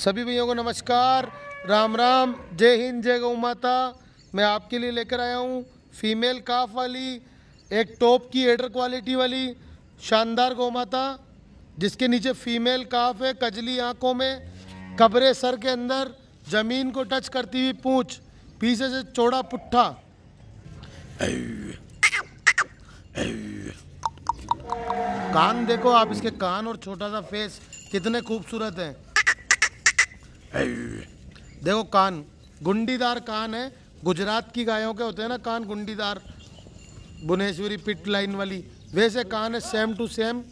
सभी भैयों को नमस्कार राम राम जय हिंद जय गौ माता मैं आपके लिए लेकर आया हूँ फीमेल काफ वाली एक टॉप की एडर क्वालिटी वाली शानदार गौ माता जिसके नीचे फीमेल काफ है कजली आंखों में कबरे सर के अंदर जमीन को टच करती हुई पूछ पीछे से चौड़ा पुट्ठा कान देखो आप इसके कान और छोटा सा फेस कितने खूबसूरत हैं देखो कान गुंडीदार कान है गुजरात की गायों के होते हैं ना कान गुंडीदार बुनेश्वरी पिट लाइन वाली वैसे कान है सेम टू सेम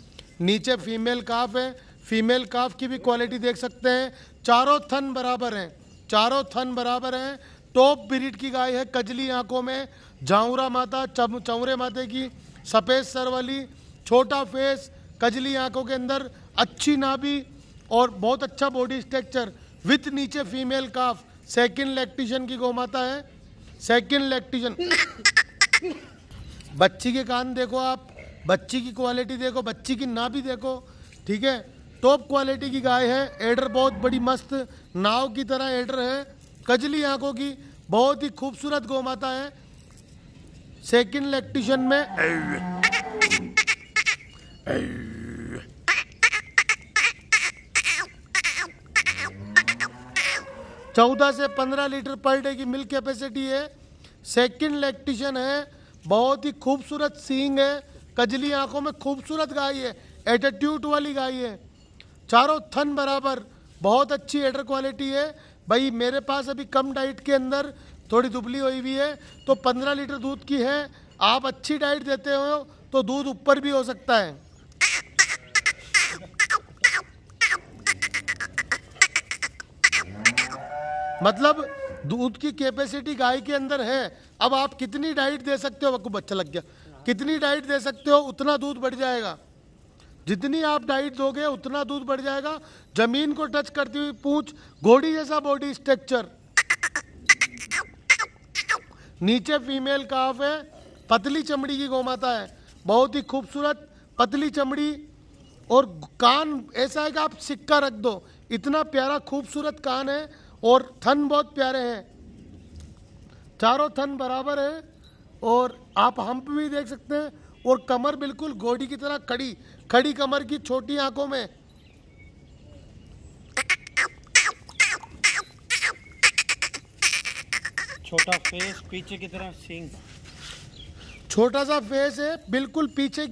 नीचे फीमेल काफ है फीमेल काफ की भी क्वालिटी देख सकते हैं चारों थन बराबर हैं चारों थन बराबर हैं टॉप ब्रिड की गाय है कजली आंखों में जाऊरा माता चौरे माते की सफ़ेद सर वाली छोटा फेस कजली आंखों के अंदर अच्छी नाभि और बहुत अच्छा बॉडी स्ट्रक्चर विथ नीचे फीमेल काफ सेकंड लैक्टिशन की गोमाता है सेकंड लैक्टिशन बच्ची के कान देखो आप बच्ची की क्वालिटी देखो बच्ची की ना भी देखो ठीक है टॉप क्वालिटी की गाय है एडर बहुत बड़ी मस्त नाव की तरह एडर है कजली आंखों की बहुत ही खूबसूरत गोमाता है सेकंड लैक्टिशन में चौदह से पंद्रह लीटर पर डे की मिल्क कैपेसिटी है सेकंड लैक्टिशन है बहुत ही खूबसूरत सींग है कजली आंखों में खूबसूरत गाय है एटीट्यूड वाली गाय है चारों थन बराबर बहुत अच्छी एडर क्वालिटी है भाई मेरे पास अभी कम डाइट के अंदर थोड़ी दुबली हुई हुई है तो पंद्रह लीटर दूध की है आप अच्छी डाइट देते हो तो दूध ऊपर भी हो सकता है मतलब दूध की कैपेसिटी गाय के अंदर है अब आप कितनी डाइट दे सकते हो आपको बच्चा लग गया कितनी डाइट दे सकते हो उतना दूध बढ़ जाएगा जितनी आप डाइट दोगे उतना दूध बढ़ जाएगा जमीन को टच करती हुई पूछ घोड़ी जैसा बॉडी स्ट्रक्चर नीचे फीमेल काफ है पतली चमड़ी की गोमाता है बहुत ही खूबसूरत पतली चमड़ी और कान ऐसा है कि आप सिक्का रख दो इतना प्यारा खूबसूरत कान है और थन बहुत प्यारे हैं चारों थन बराबर है और आप हम्प भी देख सकते हैं और कमर बिल्कुल घोड़ी की तरह खड़ी खड़ी कमर की छोटी आंखों में छोटा फेस पीछे की तरह सिंह छोटा सा फेस है बिल्कुल पीछे की